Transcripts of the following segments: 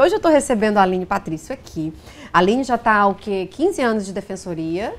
Hoje eu estou recebendo a Aline Patrício aqui. A Aline já está há o quê? 15 anos de defensoria.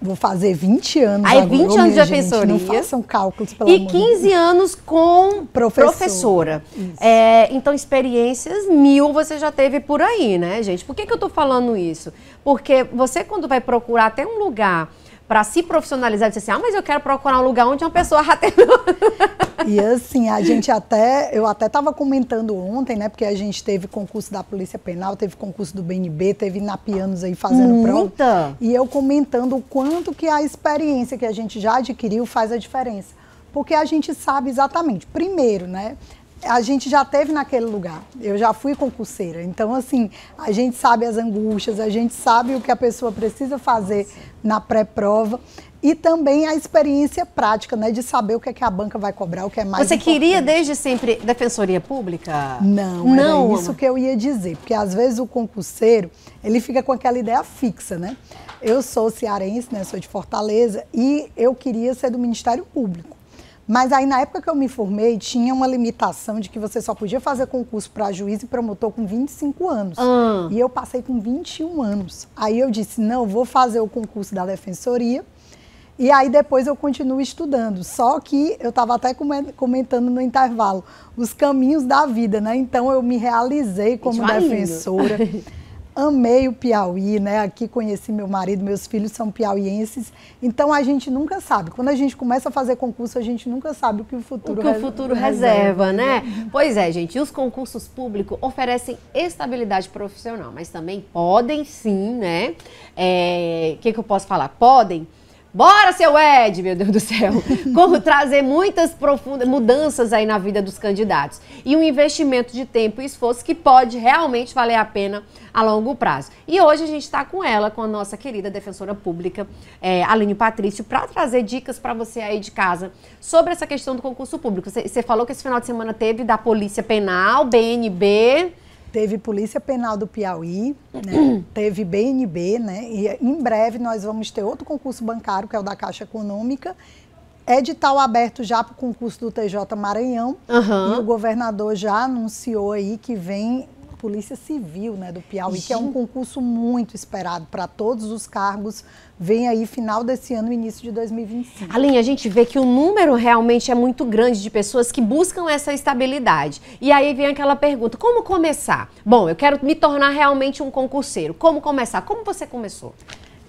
Vou fazer 20 anos Aí, agora. 20 anos de defensoria. não façam cálculos, pelo E 15 anos com professora. professora. É, então, experiências mil você já teve por aí, né, gente? Por que, que eu estou falando isso? Porque você, quando vai procurar até um lugar para se profissionalizar, disse assim, ah, mas eu quero procurar um lugar onde uma pessoa ratenou. E assim, a gente até, eu até estava comentando ontem, né, porque a gente teve concurso da Polícia Penal, teve concurso do BNB, teve na Pianos aí fazendo Muita. prova. E eu comentando o quanto que a experiência que a gente já adquiriu faz a diferença. Porque a gente sabe exatamente, primeiro, né, a gente já teve naquele lugar. Eu já fui concurseira. Então, assim, a gente sabe as angústias, a gente sabe o que a pessoa precisa fazer Nossa. na pré-prova e também a experiência prática, né, de saber o que é que a banca vai cobrar, o que é mais Você importante. queria desde sempre defensoria pública? Não, não, era isso que eu ia dizer, porque às vezes o concurseiro, ele fica com aquela ideia fixa, né? Eu sou cearense, né, sou de Fortaleza e eu queria ser do Ministério Público. Mas aí, na época que eu me formei, tinha uma limitação de que você só podia fazer concurso para juiz e promotor com 25 anos. Hum. E eu passei com 21 anos. Aí eu disse: não, vou fazer o concurso da defensoria. E aí depois eu continuo estudando. Só que eu estava até comentando no intervalo os caminhos da vida, né? Então eu me realizei como defensora. amei o Piauí, né? Aqui conheci meu marido, meus filhos são piauienses. Então a gente nunca sabe. Quando a gente começa a fazer concurso, a gente nunca sabe o que o futuro, o que o futuro reserva, reserva, né? né? pois é, gente. Os concursos públicos oferecem estabilidade profissional, mas também podem sim, né? O é, que, que eu posso falar? Podem Bora, seu Ed, meu Deus do céu, como trazer muitas profundas mudanças aí na vida dos candidatos. E um investimento de tempo e esforço que pode realmente valer a pena a longo prazo. E hoje a gente está com ela, com a nossa querida defensora pública, é, Aline Patrício, para trazer dicas para você aí de casa sobre essa questão do concurso público. Você falou que esse final de semana teve da Polícia Penal, BNB. Teve Polícia Penal do Piauí, né? teve BNB, né? E eh, em breve nós vamos ter outro concurso bancário, que é o da Caixa Econômica. É Edital aberto já para o concurso do TJ Maranhão. Uhum. E o governador já anunciou aí que vem Polícia Civil né, do Piauí, Gente. que é um concurso muito esperado para todos os cargos. Vem aí final desse ano, início de 2025. Aline, a gente vê que o número realmente é muito grande de pessoas que buscam essa estabilidade. E aí vem aquela pergunta: como começar? Bom, eu quero me tornar realmente um concurseiro. Como começar? Como você começou?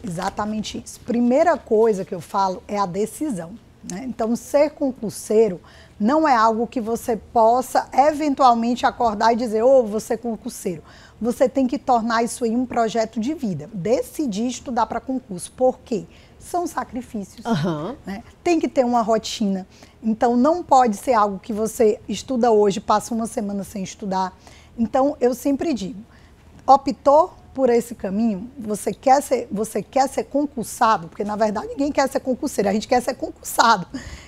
Exatamente isso. Primeira coisa que eu falo é a decisão. Né? Então, ser concurseiro não é algo que você possa eventualmente acordar e dizer, ô, oh, você é concurseiro. Você tem que tornar isso aí um projeto de vida. Decidir estudar para concurso. Por quê? São sacrifícios. Uhum. Né? Tem que ter uma rotina. Então, não pode ser algo que você estuda hoje, passa uma semana sem estudar. Então, eu sempre digo, optou por esse caminho, você quer ser, você quer ser concursado, porque na verdade ninguém quer ser concurseiro, a gente quer ser concursado.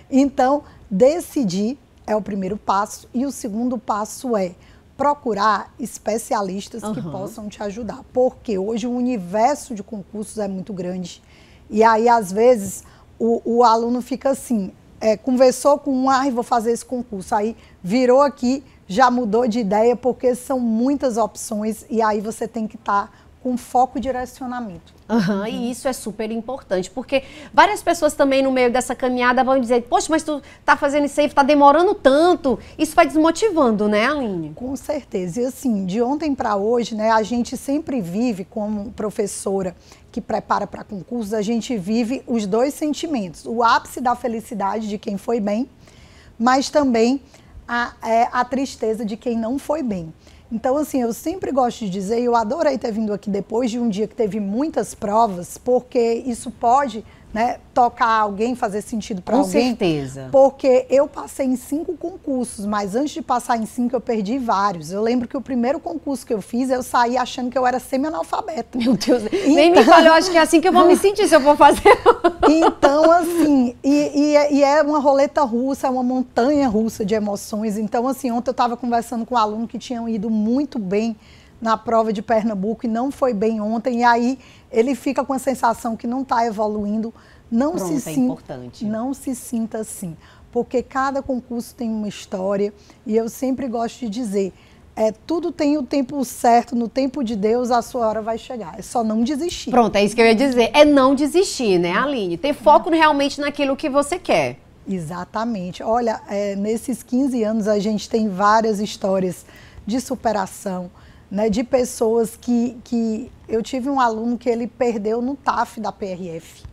Então, decidir é o primeiro passo e o segundo passo é procurar especialistas uhum. que possam te ajudar, porque hoje o universo de concursos é muito grande. E aí às vezes o, o aluno fica assim, é, conversou com um, ah, vou fazer esse concurso, aí virou aqui já mudou de ideia, porque são muitas opções e aí você tem que estar. Tá com foco e direcionamento. Uhum, E isso é super importante, porque várias pessoas também no meio dessa caminhada vão dizer, poxa, mas tu tá fazendo isso aí, tá demorando tanto. Isso vai desmotivando, né, Aline? Com certeza. E assim, de ontem para hoje, né, a gente sempre vive como professora que prepara para concursos, a gente vive os dois sentimentos. O ápice da felicidade de quem foi bem, mas também a, é, a tristeza de quem não foi bem. Então, assim, eu sempre gosto de dizer, eu adorei ter vindo aqui depois de um dia que teve muitas provas, porque isso pode né, tocar alguém, fazer sentido para alguém. Com certeza. Porque eu passei em cinco concursos, mas antes de passar em cinco, eu perdi vários. Eu lembro que o primeiro concurso que eu fiz, eu saí achando que eu era semi-analfabeta. Meu Deus, então... nem me então falou, acho que é assim que eu vou me sentir se eu for fazer. então, assim, e, e, e, é uma roleta russa, é uma montanha russa de emoções. Então, assim, ontem eu estava conversando com um aluno que tinham ido muito bem na prova de Pernambuco e não foi bem ontem, e aí ele fica com a sensação que não está evoluindo. Não Pronto, se é sinta, importante. não se sinta assim, porque cada concurso tem uma história e eu sempre gosto de dizer, é, tudo tem o tempo certo, no tempo de Deus a sua hora vai chegar. É só não desistir. Pronto, é isso que eu ia dizer. É não desistir, né, Aline? Ter foco realmente naquilo que você quer. Exatamente. Olha, é, nesses 15 anos a gente tem várias histórias de superação, né, de pessoas que, que. Eu tive um aluno que ele perdeu no TAF da PRF.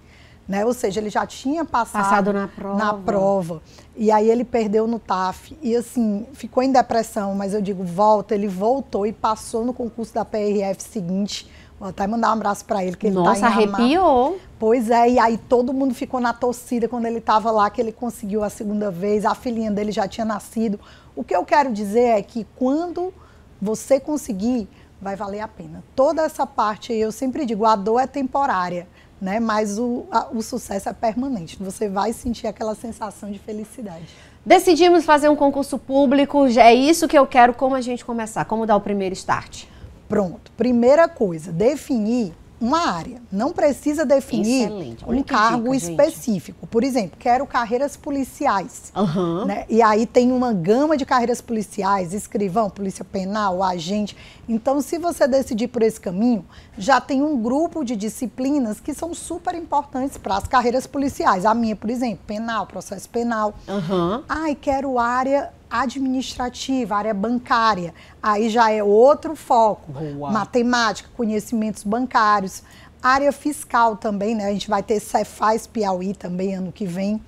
Né? Ou seja, ele já tinha passado, passado na, prova. na, prova. E aí ele perdeu no TAF. E assim, ficou em depressão, mas eu digo, volta. Ele voltou e passou no concurso da PRF seguinte. Vou até mandar um abraço para ele, que ele tá Nossa, tá arrepiou. Pois é, e aí todo mundo ficou na torcida quando ele estava lá, que ele conseguiu a segunda vez, a filhinha dele já tinha nascido. O que eu quero dizer é que quando você conseguir, vai valer a pena. Toda essa parte, eu sempre digo, a dor é temporária, né? Mas o, a, o sucesso é permanente. Você vai sentir aquela sensação de felicidade. Decidimos fazer um concurso público, é isso que eu quero. Como a gente começar? Como dar o primeiro start? Pronto. Primeira coisa, definir uma área. Não precisa definir um cargo dica, específico. Gente. Por exemplo, quero carreiras policiais. Uhum. Né? E aí tem uma gama de carreiras policiais, escrivão, polícia penal, agente. Então, se você decidir por esse caminho, já tem um grupo de disciplinas que são super importantes para as carreiras policiais. A minha, por exemplo, penal, processo penal. Uhum. Ai, quero área administrativa, área bancária. Aí já é outro foco. Boa. Matemática, conhecimentos bancários, área fiscal também, né? A gente vai ter Cefaz Piauí também ano que vem.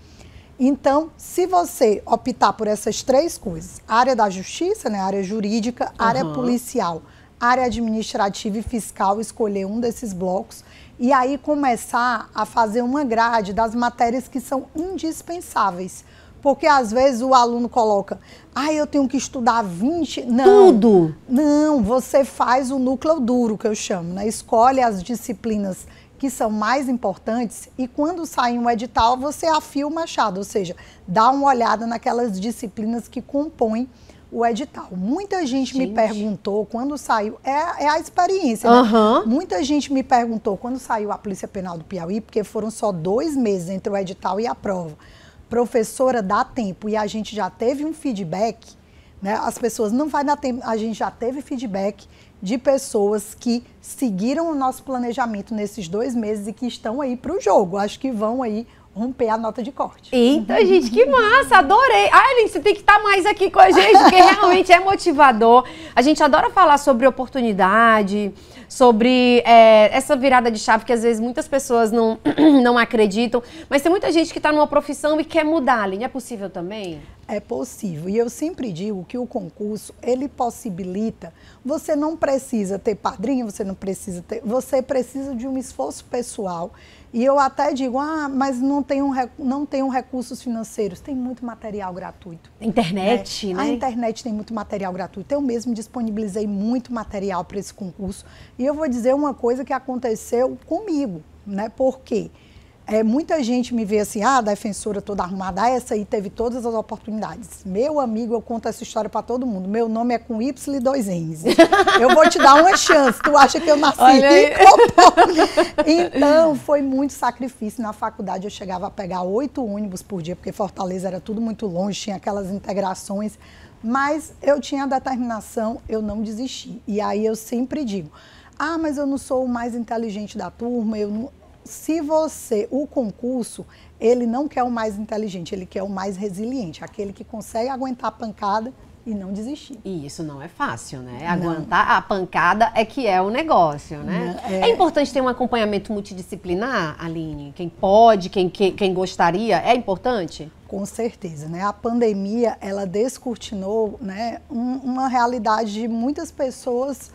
Então, se você optar por essas três coisas, área da justiça, né, área jurídica, uhum. área policial, área administrativa e fiscal, escolher um desses blocos e aí começar a fazer uma grade das matérias que são indispensáveis porque às vezes o aluno coloca, ah, eu tenho que estudar 20. Não. Tudo! Não, você faz o núcleo duro, que eu chamo, né? Escolhe as disciplinas que são mais importantes e quando sai um edital, você afia o machado, ou seja, dá uma olhada naquelas disciplinas que compõem o edital. Muita gente, gente. me perguntou quando saiu, é, é a experiência, uhum. né? Muita gente me perguntou quando saiu a Polícia Penal do Piauí, porque foram só dois meses entre o edital e a prova professora, dá tempo. E a gente já teve um feedback, né? As pessoas não vai dar tempo. A gente já teve feedback de pessoas que seguiram o nosso planejamento nesses dois meses e que estão aí para o jogo. Acho que vão aí romper a nota de corte. Eita, gente, que massa! Adorei! Aileen, você tem que estar tá mais aqui com a gente, porque realmente é motivador. A gente adora falar sobre oportunidade, sobre é, essa virada de chave que às vezes muitas pessoas não, não acreditam, mas tem muita gente que está numa profissão e quer mudar, Aline. É possível também? É possível. E eu sempre digo que o concurso, ele possibilita, você não precisa ter padrinho, você não precisa ter, você precisa de um esforço pessoal e eu até digo, ah, mas não tem, um, não tem um recursos financeiros. Tem muito material gratuito. Internet, é. né? A internet tem muito material gratuito. Eu mesmo disponibilizei muito material para esse concurso. E eu vou dizer uma coisa que aconteceu comigo, né? Por quê? Porque é, muita gente me vê assim, ah, a defensora toda arrumada, ah, essa aí teve todas as oportunidades. Meu amigo, eu conto essa história para todo mundo. Meu nome é com Y e dois N's. Eu vou te dar uma chance. Tu acha que eu nasci Então, foi muito sacrifício. Na faculdade, eu chegava a pegar oito ônibus por dia, porque Fortaleza era tudo muito longe, tinha aquelas integrações. Mas eu tinha a determinação, eu não desisti. E aí eu sempre digo, ah, mas eu não sou o mais inteligente da turma, eu não se você, o concurso, ele não quer o mais inteligente, ele quer o mais resiliente, aquele que consegue aguentar a pancada e não desistir. E isso não é fácil, né? Não. Aguentar a pancada é que é o negócio, né? Não, é... é... importante ter um acompanhamento multidisciplinar, Aline? Quem pode, quem, quem, quem gostaria, é importante? Com certeza, né? A pandemia, ela descortinou né, um, uma realidade de muitas pessoas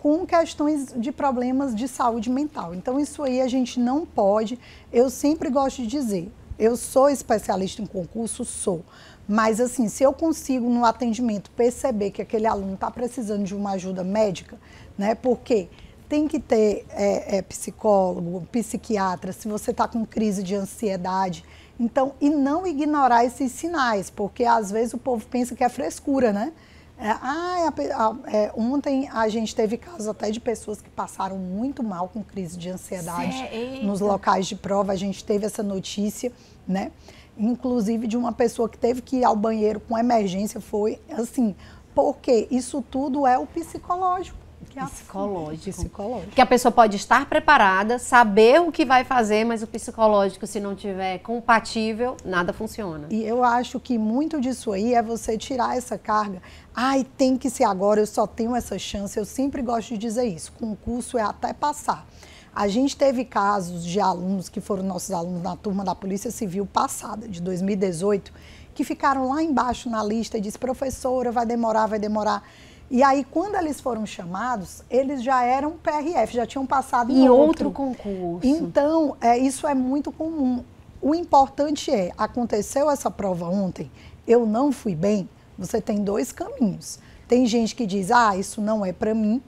com questões de problemas de saúde mental. Então, isso aí a gente não pode. Eu sempre gosto de dizer, eu sou especialista em concurso, sou. Mas, assim, se eu consigo no atendimento perceber que aquele aluno está precisando de uma ajuda médica, né? Porque tem que ter é, é, psicólogo, psiquiatra, se você está com crise de ansiedade. Então, e não ignorar esses sinais, porque às vezes o povo pensa que é frescura, né? É, ah, é ah, é, ontem a gente teve casos até de pessoas que passaram muito mal com crise de ansiedade Cê, é, nos locais de prova. A gente teve essa notícia, né? Inclusive de uma pessoa que teve que ir ao banheiro com emergência, foi assim, porque isso tudo é o psicológico. É psicológico. psicológico. Que a pessoa pode estar preparada, saber o que vai fazer, mas o psicológico, se não tiver compatível, nada funciona. E eu acho que muito disso aí é você tirar essa carga. Ai, tem que ser agora, eu só tenho essa chance. Eu sempre gosto de dizer isso. Concurso é até passar. A gente teve casos de alunos que foram nossos alunos na turma da Polícia Civil passada, de 2018, que ficaram lá embaixo na lista e disse: professora, vai demorar, vai demorar. E aí, quando eles foram chamados, eles já eram PRF, já tinham passado em, em outro. outro concurso. Então, é, isso é muito comum. O importante é, aconteceu essa prova ontem, eu não fui bem, você tem dois caminhos. Tem gente que diz, ah, isso não é para mim,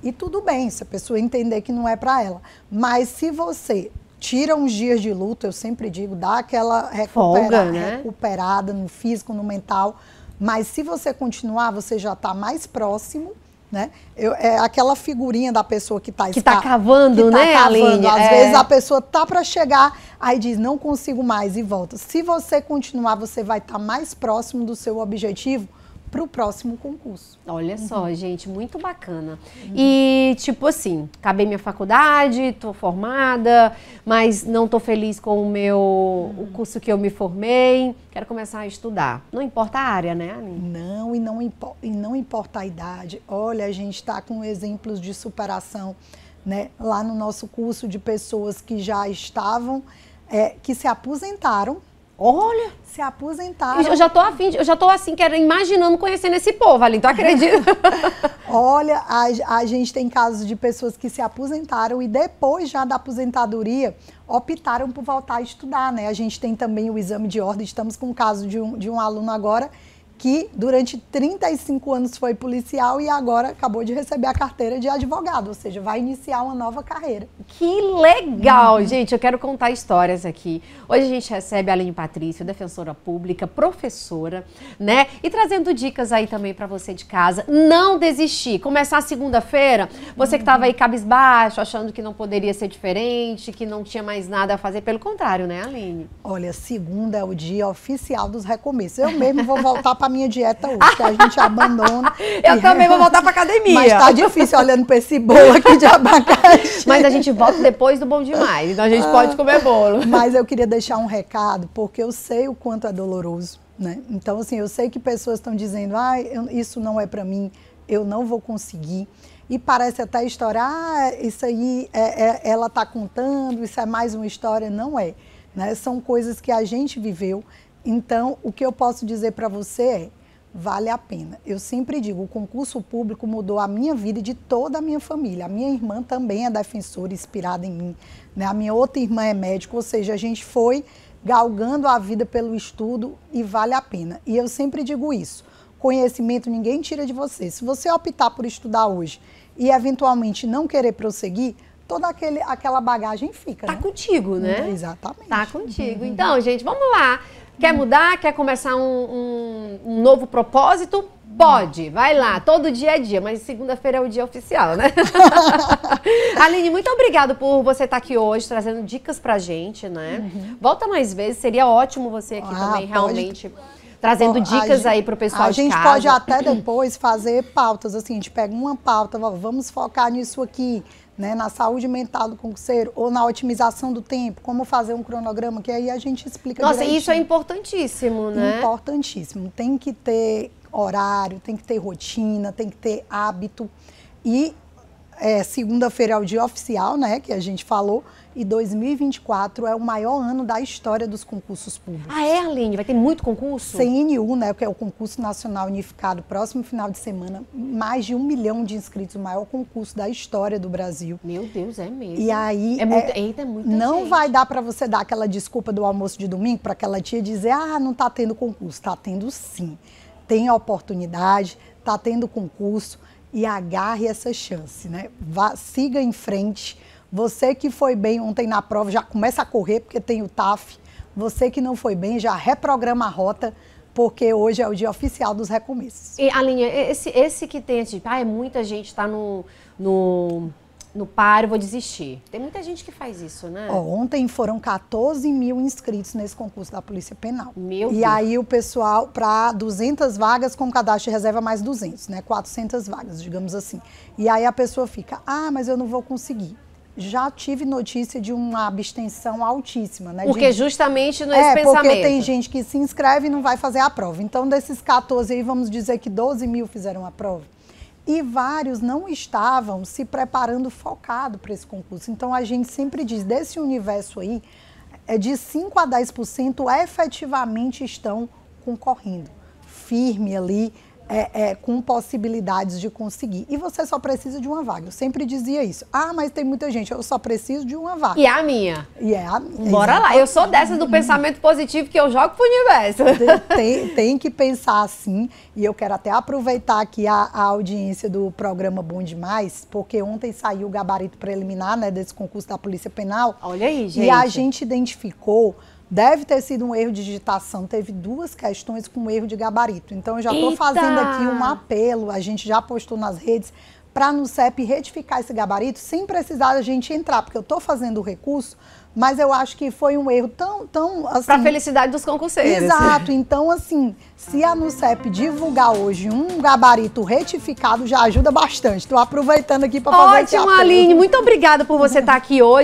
e tudo bem se a pessoa entender que não é para ela. Mas se você tira uns dias de luta, eu sempre digo, dá aquela recupera, Folga, né? recuperada no físico, no mental, mas se você continuar, você já está mais próximo né? Eu, é aquela figurinha da pessoa que está que está cavando, que tá né, cavando. Às é. vezes a pessoa tá para chegar, aí diz não consigo mais e volta. Se você continuar, você vai estar tá mais próximo do seu objetivo para o próximo concurso. Olha uhum. só, gente, muito bacana. Uhum. E, tipo assim, acabei minha faculdade, estou formada, mas não estou feliz com o meu uhum. o curso que eu me formei, quero começar a estudar. Não importa a área, né, Aline? Não, e não, impo e não importa a idade. Olha, a gente está com exemplos de superação né, lá no nosso curso de pessoas que já estavam, é, que se aposentaram Olha! Se aposentaram. Eu já estou afim, eu já estou assim, quero, imaginando conhecendo esse povo ali, tu então acredita? Olha, a, a, gente tem casos de pessoas que se aposentaram e depois já da aposentadoria optaram por voltar a estudar, né? A gente tem também o exame de ordem, estamos com o caso de um, de um aluno agora que durante 35 anos foi policial e agora acabou de receber a carteira de advogado, ou seja, vai iniciar uma nova carreira. Que legal, uhum. gente! Eu quero contar histórias aqui. Hoje a gente recebe a Aline Patrício, defensora pública, professora, né? E trazendo dicas aí também para você de casa. Não desistir. Começar segunda-feira, você que estava aí uhum. cabisbaixo, achando que não poderia ser diferente, que não tinha mais nada a fazer. Pelo contrário, né, Aline? Olha, segunda é o dia oficial dos recomeços. Eu mesmo vou voltar para minha dieta hoje, que a gente abandona. Eu e... também vou voltar pra academia. Mas tá difícil olhando pra esse bolo aqui de abacaxi. Mas a gente volta depois do bom demais, então a gente ah, pode comer bolo. Mas eu queria deixar um recado, porque eu sei o quanto é doloroso, né? Então, assim, eu sei que pessoas estão dizendo, ah, eu, isso não é para mim, eu não vou conseguir e parece até história, ah, isso aí é, é, ela está contando, isso é mais uma história, não é. Né? São coisas que a gente viveu, então, o que eu posso dizer para você é: vale a pena. Eu sempre digo, o concurso público mudou a minha vida e de toda a minha família. A minha irmã também é defensora, inspirada em mim. Né? A minha outra irmã é médica, ou seja, a gente foi galgando a vida pelo estudo e vale a pena. E eu sempre digo isso: conhecimento ninguém tira de você. Se você optar por estudar hoje e eventualmente não querer prosseguir, toda aquele, aquela bagagem fica. Tá né? contigo, né? Exatamente. Tá contigo. Uhum. Então, gente, vamos lá. Quer hum. mudar? Quer começar um, um, um novo propósito? Pode, vai lá, todo dia é dia, mas segunda-feira é o dia oficial, né? Aline, muito obrigado por você estar tá aqui hoje, trazendo dicas pra gente, né? Uhum. Volta mais vezes, seria ótimo você aqui ah, também, pode. realmente trazendo dicas aí para o pessoal. A gente casa. pode até depois fazer pautas, assim, a gente pega uma pauta, vamos focar nisso aqui. Né, na saúde mental do concurseiro ou na otimização do tempo, como fazer um cronograma, que aí a gente explica Nossa, direitinho. isso é importantíssimo, né? Importantíssimo. Tem que ter horário, tem que ter rotina, tem que ter hábito. E é, segunda-feira é o dia oficial, né, que a gente falou, e 2024 é o maior ano da história dos concursos públicos. Ah, é, Aline? Vai ter muito concurso? CNU, né, que é o Concurso Nacional Unificado, próximo final de semana, mais de um milhão de inscritos, o maior concurso da história do Brasil. Meu Deus, é mesmo. E aí... É muito, é, eita, muita Não gente. vai dar para você dar aquela desculpa do almoço de domingo para aquela tia dizer, ah, não está tendo concurso. Está tendo sim. Tem a oportunidade, está tendo concurso e agarre essa chance, né? Vá, siga em frente. Você que foi bem ontem na prova, já começa a correr, porque tem o TAF. Você que não foi bem, já reprograma a rota, porque hoje é o dia oficial dos recomeços. E, Alinha, esse, esse que tem tipo, ah, é muita gente está no, no no paro, vou desistir. Tem muita gente que faz isso, né? Ó, ontem foram 14 mil inscritos nesse concurso da Polícia Penal. Meu E Deus. aí o pessoal, para 200 vagas, com cadastro de reserva mais 200, né? 400 vagas, digamos assim. E aí a pessoa fica, ah, mas eu não vou conseguir já tive notícia de uma abstenção altíssima, né? Porque de... justamente nesse é, pensamento. Porque tem gente que se inscreve e não vai fazer a prova. Então, desses 14 aí, vamos dizer que 12 mil fizeram a prova e vários não estavam se preparando focado para esse concurso. Então a gente sempre diz, desse universo aí, é de 5 a 10% efetivamente estão concorrendo, firme ali, é, é, com possibilidades de conseguir. E você só precisa de uma vaga. Eu sempre dizia isso. Ah, mas tem muita gente. Eu só preciso de uma vaga. E a minha. E é a minha. Bora exatamente. lá. Eu sou dessa do pensamento positivo que eu jogo pro universo. Tem, tem, tem que pensar assim. E eu quero até aproveitar aqui a, a, audiência do programa Bom Demais, porque ontem saiu o gabarito preliminar né, desse concurso da Polícia Penal. Olha aí, gente. E a gente identificou Deve ter sido um erro de digitação. Teve duas questões com erro de gabarito. Então, eu já estou fazendo aqui um apelo. A gente já postou nas redes para no CEP retificar esse gabarito sem precisar a gente entrar, porque eu estou fazendo o recurso, mas eu acho que foi um erro tão, tão assim... Para a felicidade dos concurseiros. Exato. Então, assim, se a NUCEP divulgar hoje um gabarito retificado, já ajuda bastante. Estou aproveitando aqui para fazer Ótimo, esse apelo. Aline. Muito obrigada por você estar tá aqui hoje.